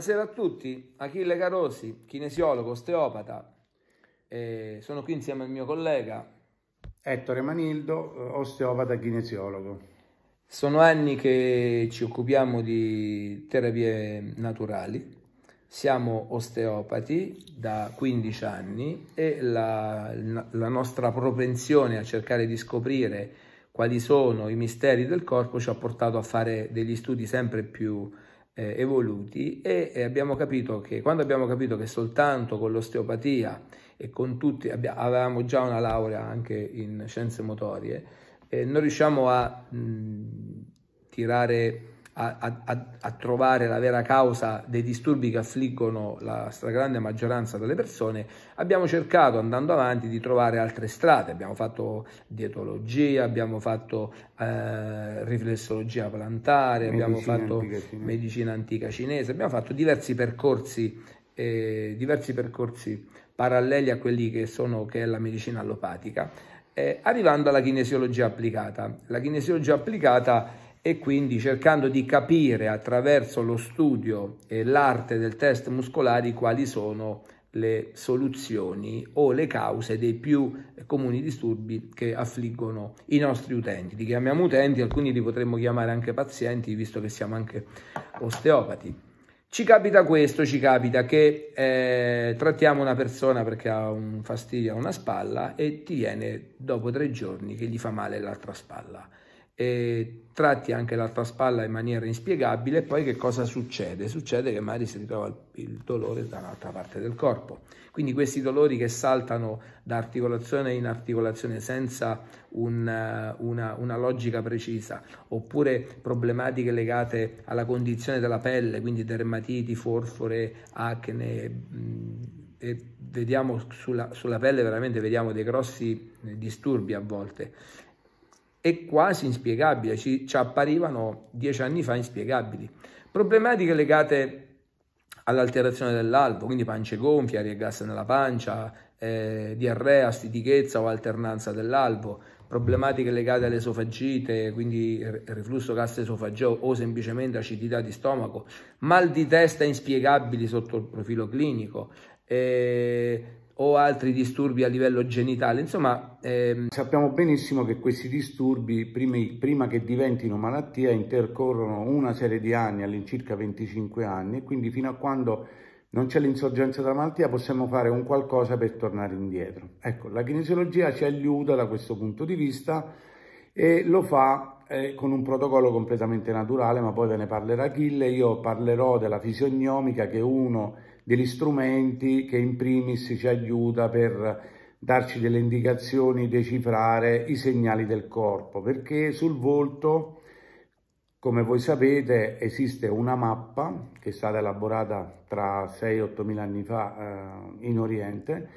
Buonasera a tutti, Achille Carosi, kinesiologo, osteopata. Eh, sono qui insieme al mio collega Ettore Manildo, osteopata e kinesiologo. Sono anni che ci occupiamo di terapie naturali. Siamo osteopati da 15 anni e la, la nostra propensione a cercare di scoprire quali sono i misteri del corpo ci ha portato a fare degli studi sempre più eh, evoluti e, e abbiamo capito che quando abbiamo capito che soltanto con l'osteopatia e con tutti, abbiamo, avevamo già una laurea anche in scienze motorie, eh, non riusciamo a mh, tirare a, a, a, trovare la vera causa dei disturbi che affliggono la stragrande maggioranza delle persone, abbiamo cercato andando avanti di trovare altre strade, abbiamo fatto dietologia, abbiamo fatto eh, riflessologia plantare, medicina abbiamo fatto antica medicina antica cinese, abbiamo fatto diversi percorsi, eh, diversi percorsi paralleli a quelli che, sono, che è la medicina allopatica, eh, arrivando alla kinesiologia applicata. La kinesiologia applicata e quindi cercando di capire attraverso lo studio e l'arte del test muscolari quali sono le soluzioni o le cause dei più comuni disturbi che affliggono i nostri utenti. Li chiamiamo utenti, alcuni li potremmo chiamare anche pazienti, visto che siamo anche osteopati. Ci capita questo, ci capita che eh, trattiamo una persona perché ha un fastidio a una spalla e ti viene dopo tre giorni che gli fa male l'altra spalla e tratti anche l'altra spalla in maniera inspiegabile, poi che cosa succede? Succede che magari si ritrova il dolore da un'altra parte del corpo. Quindi questi dolori che saltano da articolazione in articolazione senza un, eh, una, una, logica precisa, oppure problematiche legate alla condizione della pelle, quindi dermatiti, forfore, acne, mm, e vediamo sulla, sulla pelle veramente vediamo dei grossi disturbi a volte e quasi inspiegabile, ci, ci apparivano dieci anni fa inspiegabili. Problematiche legate all'alterazione dell'albo, quindi pance gonfie, aria e gas nella pancia, eh, diarrea, stitichezza o alternanza dell'albo, problematiche legate all'esofagite, quindi riflusso gas esofageo o semplicemente acidità di stomaco, mal di testa inspiegabili sotto il profilo clinico, eh, o altri disturbi a livello genitale, insomma... Ehm... Sappiamo benissimo che questi disturbi, primi, prima che diventino malattia, intercorrono una serie di anni, all'incirca 25 anni, e quindi fino a quando non c'è l'insorgenza della malattia possiamo fare un qualcosa per tornare indietro. Ecco, la kinesiologia ci aiuta da questo punto di vista e lo fa eh, con un protocollo completamente naturale, ma poi ve ne parlerà Achille, io parlerò della fisiognomica che è uno degli strumenti che in primis ci aiuta per darci delle indicazioni, decifrare i segnali del corpo, perché sul volto, come voi sapete, esiste una mappa che è stata elaborata tra 6-8 mila anni fa eh, in Oriente,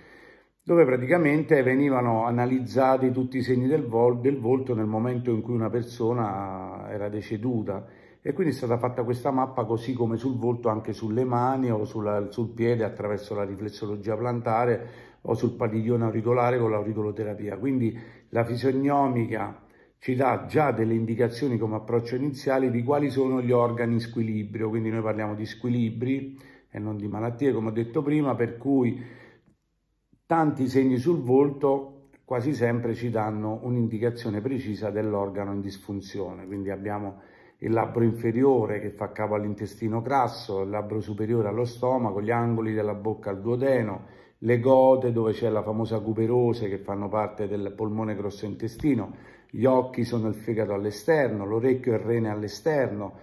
dove praticamente venivano analizzati tutti i segni del, vol del volto nel momento in cui una persona era deceduta e quindi è stata fatta questa mappa così come sul volto anche sulle mani o sulla, sul piede attraverso la riflessologia plantare o sul padiglione auricolare con l'auricoloterapia. Quindi la fisionomica ci dà già delle indicazioni come approccio iniziale di quali sono gli organi in squilibrio, quindi noi parliamo di squilibri e non di malattie come ho detto prima, per cui tanti segni sul volto quasi sempre ci danno un'indicazione precisa dell'organo in disfunzione, quindi abbiamo il labbro inferiore che fa capo all'intestino grasso, il labbro superiore allo stomaco, gli angoli della bocca al duodeno, le gote dove c'è la famosa cuperose che fanno parte del polmone grosso intestino, gli occhi sono il fegato all'esterno, l'orecchio e il rene all'esterno,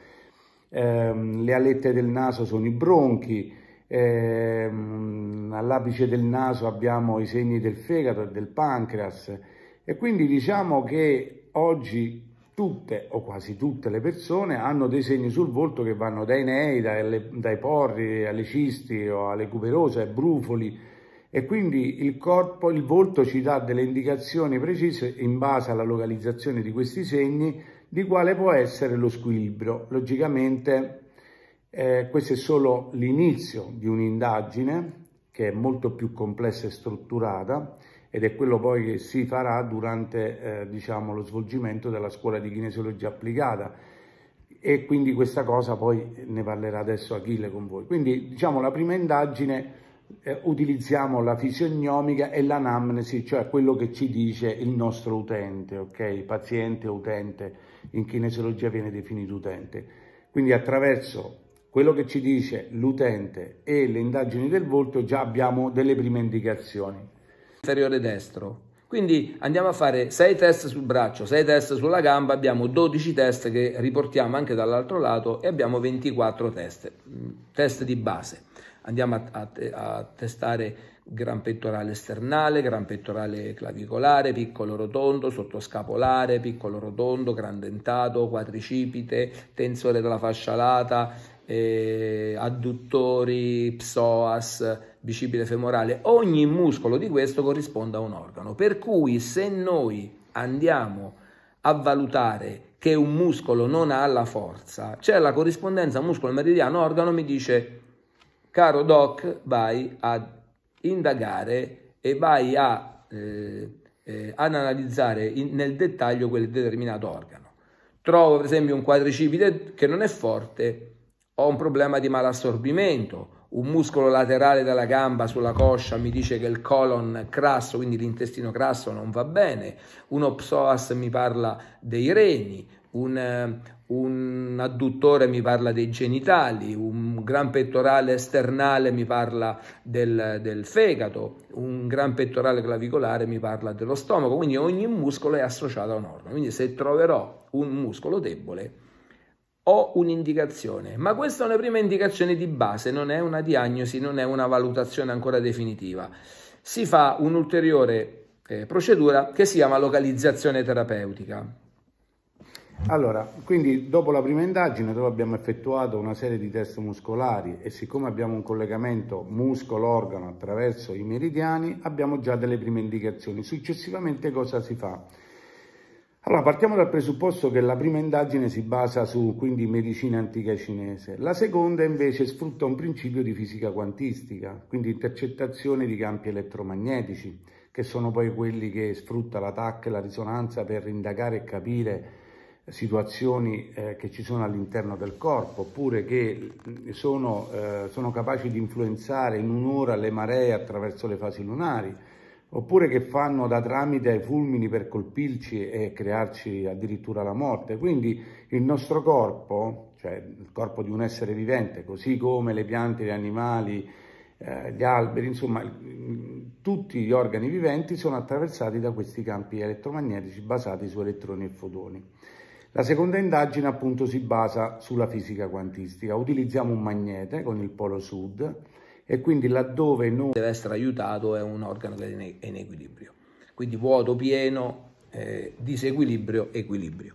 ehm, le alette del naso sono i bronchi, ehm, all'apice del naso abbiamo i segni del fegato e del pancreas e quindi diciamo che oggi tutte o quasi tutte le persone hanno dei segni sul volto che vanno dai nei, dai, dai porri, alle cisti o alle cuperose, ai brufoli e quindi il corpo, il volto ci dà delle indicazioni precise in base alla localizzazione di questi segni di quale può essere lo squilibrio. Logicamente eh, questo è solo l'inizio di un'indagine che è molto più complessa e strutturata ed è quello poi che si farà durante eh, diciamo, lo svolgimento della scuola di kinesiologia applicata e quindi questa cosa poi ne parlerà adesso Achille con voi. Quindi diciamo la prima indagine eh, utilizziamo la fisiognomica e l'anamnesi, cioè quello che ci dice il nostro utente, ok? Paziente, utente, in kinesiologia viene definito utente. Quindi attraverso quello che ci dice l'utente e le indagini del volto già abbiamo delle prime indicazioni inferiore destro. Quindi andiamo a fare 6 test sul braccio, 6 test sulla gamba, abbiamo 12 test che riportiamo anche dall'altro lato e abbiamo 24 test, mm, test di base. Andiamo a, a, a testare gran pettorale sternale, gran pettorale clavicolare, piccolo rotondo, sottoscapolare, piccolo rotondo, gran dentato, quadricipite, tensore della fascia lata, eh, adduttori, psoas, bicipite femorale, ogni muscolo di questo corrisponde a un organo. Per cui se noi andiamo a valutare che un muscolo non ha la forza, c'è cioè la corrispondenza muscolo-meridiano-organo, mi dice, caro doc, vai a indagare e vai a eh, eh, ad analizzare in, nel dettaglio quel determinato organo. Trovo per esempio un quadricipite che non è forte, ho un problema di malassorbimento, un muscolo laterale della gamba sulla coscia mi dice che il colon crasso, quindi l'intestino crasso non va bene, uno psoas mi parla dei reni, un, eh, un, adduttore mi parla dei genitali, un gran pettorale sternale mi parla del, del fegato, un gran pettorale clavicolare mi parla dello stomaco, quindi ogni muscolo è associato a un organo, quindi se troverò un muscolo debole o un'indicazione, ma questa è una prima indicazione di base, non è una diagnosi, non è una valutazione ancora definitiva. Si fa un'ulteriore eh, procedura che si chiama localizzazione terapeutica. Allora, quindi dopo la prima indagine dove abbiamo effettuato una serie di test muscolari e siccome abbiamo un collegamento muscolo-organo attraverso i meridiani, abbiamo già delle prime indicazioni. Successivamente cosa si fa? Allora, partiamo dal presupposto che la prima indagine si basa su quindi medicina antica cinese, la seconda invece sfrutta un principio di fisica quantistica, quindi intercettazione di campi elettromagnetici, che sono poi quelli che sfrutta la TAC e la risonanza per indagare e capire situazioni eh, che ci sono all'interno del corpo, oppure che sono, eh, sono capaci di influenzare in un'ora le maree attraverso le fasi lunari, oppure che fanno da tramite ai fulmini per colpirci e crearci addirittura la morte. Quindi il nostro corpo, cioè il corpo di un essere vivente, così come le piante, gli animali, eh, gli alberi, insomma mm, tutti gli organi viventi sono attraversati da questi campi elettromagnetici basati su elettroni e fotoni. La seconda indagine appunto si basa sulla fisica quantistica. Utilizziamo un magnete con il polo sud, e quindi laddove non deve essere aiutato è un organo che è in equilibrio. Quindi vuoto, pieno, eh, disequilibrio, equilibrio.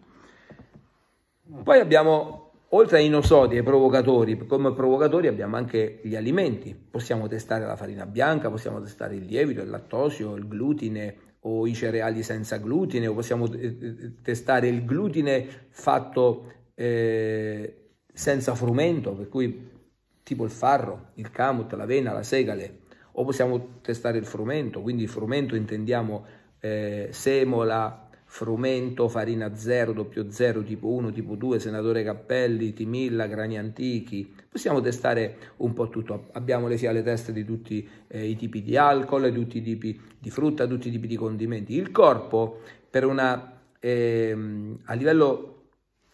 Poi abbiamo, oltre ai nosodi, ai provocatori, come provocatori abbiamo anche gli alimenti. Possiamo testare la farina bianca, possiamo testare il lievito, il lattosio, il glutine o i cereali senza glutine, o possiamo eh, eh, testare il glutine fatto eh, senza frumento, per cui tipo il farro, il camut, la vena, la segale, o possiamo testare il frumento, quindi frumento intendiamo eh, semola, frumento, farina 0, 00, tipo 1, tipo 2, senatore Cappelli, Timilla, grani antichi, possiamo testare un po' tutto, abbiamo le alle teste di tutti eh, i tipi di alcol, di tutti i tipi di frutta, di tutti i tipi di condimenti. Il corpo per una, eh, a livello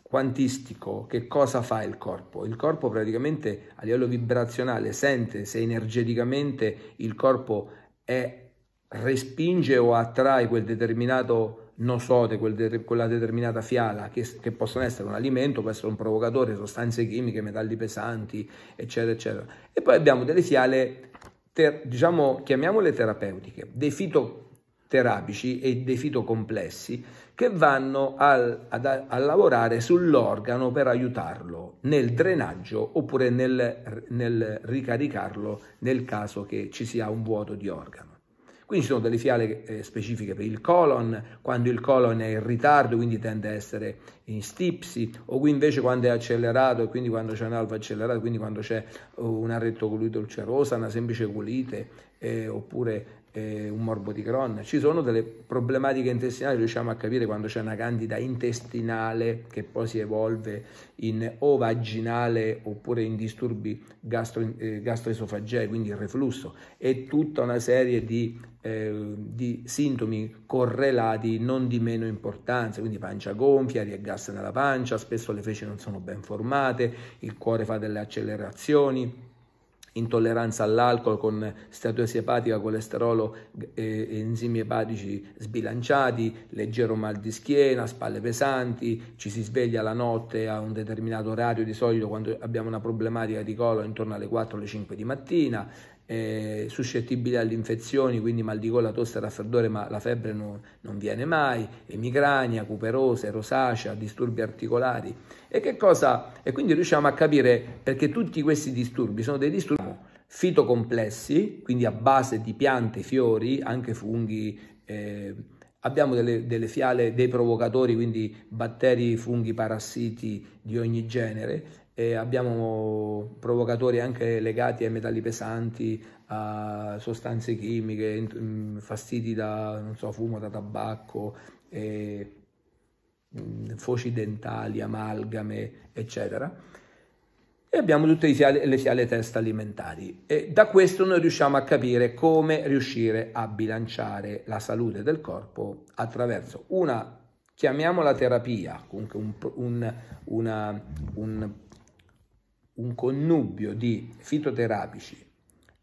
quantistico che cosa fa il corpo? Il corpo praticamente a livello vibrazionale sente se energeticamente il corpo è, respinge o attrae quel determinato nosote, quella determinata fiala, che, che, possono essere un alimento, può essere un provocatore, sostanze chimiche, metalli pesanti, eccetera, eccetera. E poi abbiamo delle fiale, ter, diciamo, chiamiamole terapeutiche, dei fitoterapici e dei fitocomplessi, che vanno al, ad, a lavorare sull'organo per aiutarlo nel drenaggio oppure nel, nel, ricaricarlo nel caso che ci sia un vuoto di organo. Quindi ci sono delle fiale eh, specifiche per il colon, quando il colon è in ritardo, quindi tende a essere in stipsi, o qui invece quando è accelerato, e quindi quando c'è un alfa accelerato, quindi quando c'è una rettocolite ulcerosa, una semplice colite, eh, oppure eh, un morbo di Crohn, ci sono delle problematiche intestinali, riusciamo a capire quando c'è una candida intestinale che poi si evolve in o vaginale oppure in disturbi gastro, eh, gastroesofagei, quindi il reflusso e tutta una serie di, eh, di, sintomi correlati non di meno importanza, quindi pancia gonfia, aria gas nella pancia, spesso le feci non sono ben formate, il cuore fa delle accelerazioni, intolleranza all'alcol con steatosi epatica, colesterolo e enzimi epatici sbilanciati, leggero mal di schiena, spalle pesanti, ci si sveglia la notte a un determinato orario di solito quando abbiamo una problematica di colo intorno alle 4 alle 5 di mattina, eh, suscettibile alle infezioni, quindi mal di gola, tosse, raffreddore, ma la febbre non, non viene mai, emicrania, cuperose, rosacea, disturbi articolari. E che cosa? E quindi riusciamo a capire perché tutti questi disturbi sono dei disturbi fitocomplessi, quindi a base di piante, fiori, anche funghi, eh, abbiamo delle, delle, fiale, dei provocatori, quindi batteri, funghi, parassiti di ogni genere e abbiamo provocatori anche legati ai metalli pesanti, a sostanze chimiche, mm, fastidi da so, fumo, da tabacco, e mm, foci dentali, amalgame, eccetera. E abbiamo tutte le siale test alimentari. E da questo noi riusciamo a capire come riuscire a bilanciare la salute del corpo attraverso una, chiamiamola terapia, comunque un, un, una, un un connubio di fitoterapici,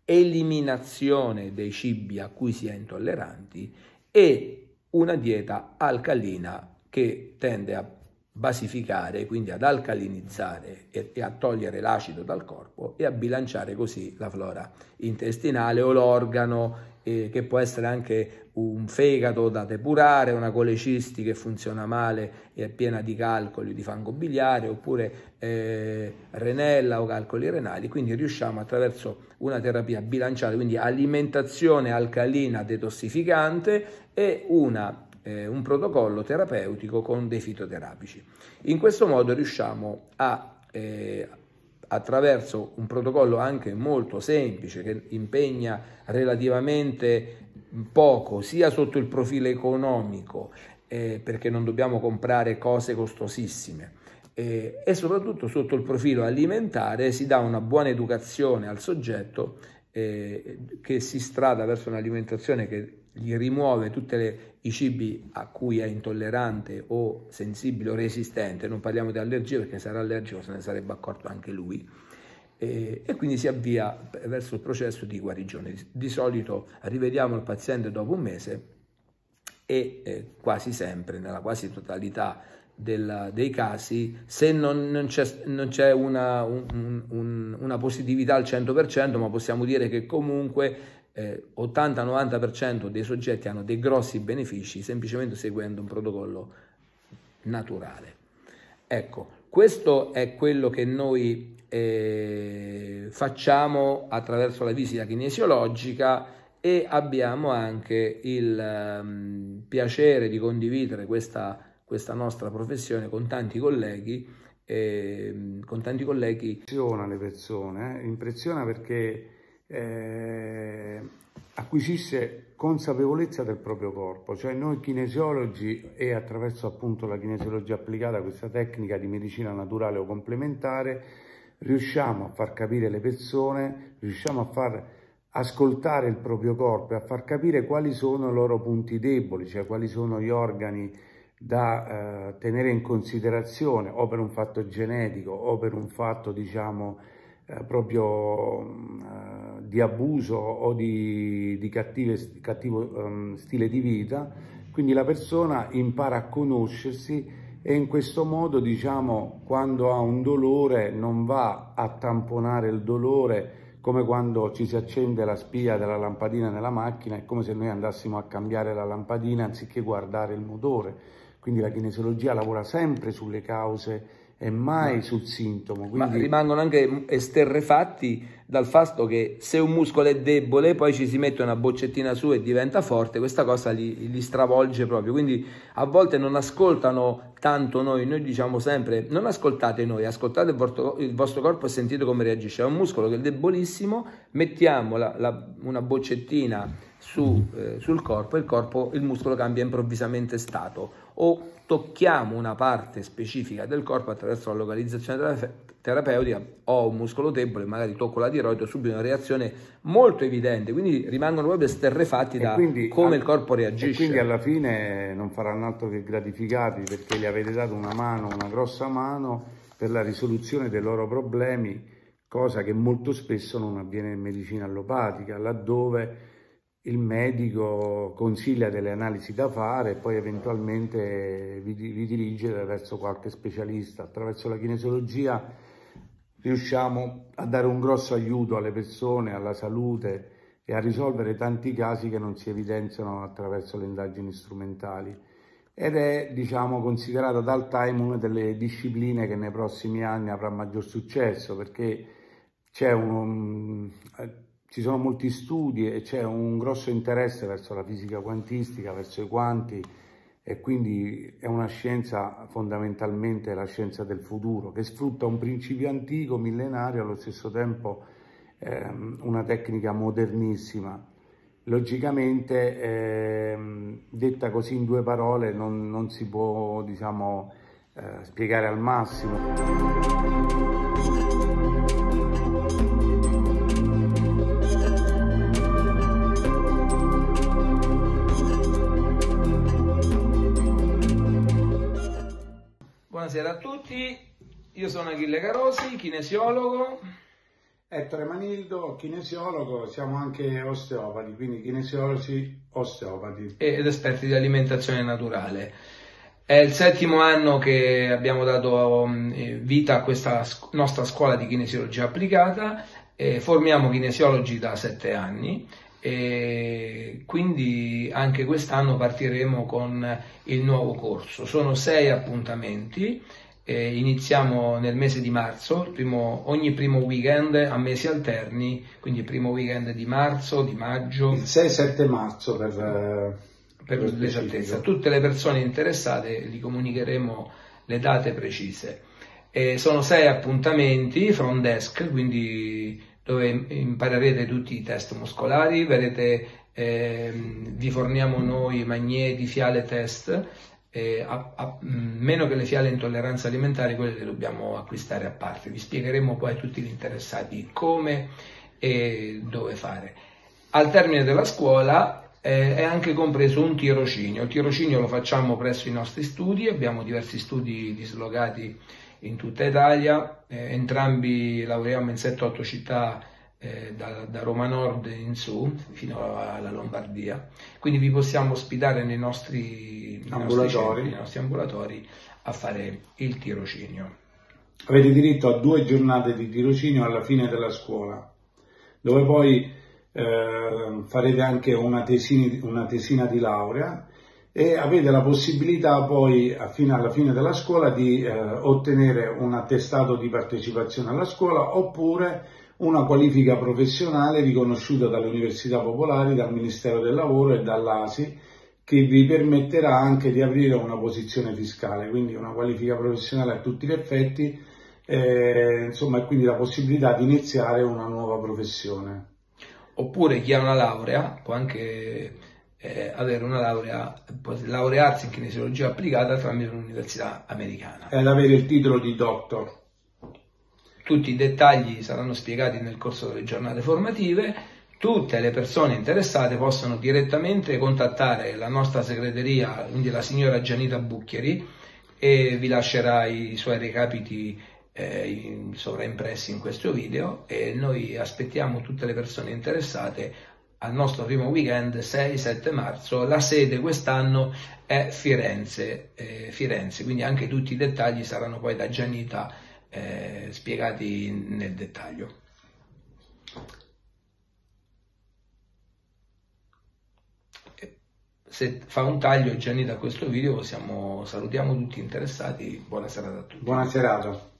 eliminazione dei cibi a cui si è intolleranti e una dieta alcalina che tende a basificare, quindi ad alcalinizzare e, a togliere l'acido dal corpo e a bilanciare così la flora intestinale o l'organo eh, che può essere anche un fegato da depurare, una colecisti che funziona male e è piena di calcoli di fango biliare, oppure eh, renella o calcoli renali, quindi riusciamo attraverso una terapia bilanciata, quindi alimentazione alcalina detossificante e una eh, un protocollo terapeutico con dei fitoterapici. In questo modo riusciamo a eh, attraverso un protocollo anche molto semplice che impegna relativamente poco sia sotto il profilo economico eh, perché non dobbiamo comprare cose costosissime eh, e soprattutto sotto il profilo alimentare si dà una buona educazione al soggetto eh, che si strada verso un'alimentazione che gli rimuove tutti i cibi a cui è intollerante o sensibile o resistente, non parliamo di allergie perché sarà allergico, se ne sarebbe accorto anche lui, e, e, quindi si avvia verso il processo di guarigione. Di, solito rivediamo il paziente dopo un mese e eh, quasi sempre, nella quasi totalità della, dei casi, se non, non c'è, una, un, un, una, positività al 100%, ma possiamo dire che comunque eh, 80-90% dei soggetti hanno dei grossi benefici semplicemente seguendo un protocollo naturale. Ecco, questo è quello che noi eh, facciamo attraverso la visita kinesiologica e abbiamo anche il um, piacere di condividere questa, questa, nostra professione con tanti colleghi. Eh, con tanti colleghi. Impressiona le persone, eh? impressiona perché eh, acquisisce consapevolezza del proprio corpo, cioè noi kinesiologi e attraverso appunto la kinesiologia applicata, questa tecnica di medicina naturale o complementare, riusciamo a far capire le persone, riusciamo a far ascoltare il proprio corpo e a far capire quali sono i loro punti deboli, cioè quali sono gli organi da eh, tenere in considerazione o per un fatto genetico o per un fatto diciamo eh, proprio mm, eh, di abuso o di, di cattive, cattivo ehm, stile di vita, quindi la persona impara a conoscersi e in questo modo diciamo quando ha un dolore non va a tamponare il dolore come quando ci si accende la spia della lampadina nella macchina, è come se noi andassimo a cambiare la lampadina anziché guardare il motore. Quindi la kinesiologia lavora sempre sulle cause e mai sul sintomo. Quindi... Ma rimangono anche esterrefatti dal fatto che se un muscolo è debole poi ci si mette una boccettina su e diventa forte, questa cosa li, li stravolge proprio. Quindi a volte non ascoltano tanto noi, noi diciamo sempre non ascoltate noi, ascoltate il vostro, il vostro corpo e sentite come reagisce. È un muscolo che è debolissimo, mettiamo la, la, una boccettina su, eh, sul corpo e il, corpo, il muscolo cambia improvvisamente stato o tocchiamo una parte specifica del corpo attraverso la localizzazione terapeutica, ho un muscolo debole, magari tocco la tiroide, ho subito una reazione molto evidente, quindi rimangono proprio esterrefatti da quindi, come il corpo reagisce. quindi alla fine non faranno altro che gratificarvi perché gli avete dato una mano, una grossa mano per la risoluzione dei loro problemi, cosa che molto spesso non avviene in medicina allopatica, laddove il medico consiglia delle analisi da fare e poi eventualmente vi, vi dirige verso qualche specialista. Attraverso la kinesiologia riusciamo a dare un grosso aiuto alle persone, alla salute e a risolvere tanti casi che non si evidenziano attraverso le indagini strumentali ed è diciamo, considerata dal Time una delle discipline che nei prossimi anni avrà maggior successo perché c'è un, ci sono molti studi e c'è un grosso interesse verso la fisica quantistica, verso i quanti e quindi è una scienza fondamentalmente la scienza del futuro che sfrutta un principio antico, millenario, allo stesso tempo ehm, una tecnica modernissima. Logicamente, ehm, detta così in due parole, non, non si può diciamo, eh, spiegare al massimo. Buonasera a tutti, io sono Achille Carosi, kinesiologo. Ettore Manildo, kinesiologo, siamo anche osteopati, quindi kinesiologi osteopati. Ed esperti di alimentazione naturale. È il settimo anno che abbiamo dato mm, eh, vita a questa nostra scuola di kinesiologia applicata, formiamo kinesiologi da sette anni e quindi anche quest'anno partiremo con il nuovo corso. Sono sei appuntamenti, iniziamo nel mese di marzo, primo, ogni primo weekend a mesi alterni, quindi primo weekend di marzo, di maggio. Il 6-7 marzo per, eh, per, per l'esattezza. Tutte le persone interessate gli comunicheremo le date precise. E sono sei appuntamenti front desk, quindi dove imparerete tutti i test muscolari, verrete, eh, vi forniamo noi magneti, fiale, test, eh, a, a, meno che le fiale intolleranze alimentari, quelle le dobbiamo acquistare a parte. Vi spiegheremo poi a tutti gli interessati come e dove fare. Al termine della scuola eh, è anche compreso un tirocinio. Il tirocinio lo facciamo presso i nostri studi, abbiamo diversi studi dislocati in tutta Italia, eh, entrambi lavoriamo in 7-8 città eh, da, da, Roma Nord in su fino alla Lombardia, quindi vi possiamo ospitare nei nostri, ambulatori. Nostri centri, nei nostri ambulatori a fare il tirocinio. Avete diritto a due giornate di tirocinio alla fine della scuola, dove poi eh, farete anche una tesina, una tesina di laurea e avete la possibilità poi fino alla fine della scuola di eh, ottenere un attestato di partecipazione alla scuola oppure una qualifica professionale riconosciuta dalle università popolari, dal Ministero del Lavoro e dall'ASI che vi permetterà anche di aprire una posizione fiscale, quindi una qualifica professionale a tutti gli effetti, eh, insomma, e quindi la possibilità di iniziare una nuova professione. Oppure chi ha una laurea può anche eh, avere una laurea, laurearsi in kinesiologia applicata tramite un'università americana. Ed avere il titolo di doctor. Tutti i dettagli saranno spiegati nel corso delle giornate formative. Tutte le persone interessate possono direttamente contattare la nostra segreteria, quindi la signora Gianita Bucchieri, e vi lascerà i suoi recapiti eh, sovraimpressi in questo video e noi aspettiamo tutte le persone interessate al nostro primo weekend 6-7 marzo, la sede quest'anno è Firenze, eh, Firenze, quindi anche tutti i dettagli saranno poi da Giannita eh, spiegati nel dettaglio. Se fa un taglio Giannita a questo video, possiamo, salutiamo tutti interessati, buona serata a tutti. Buona serata.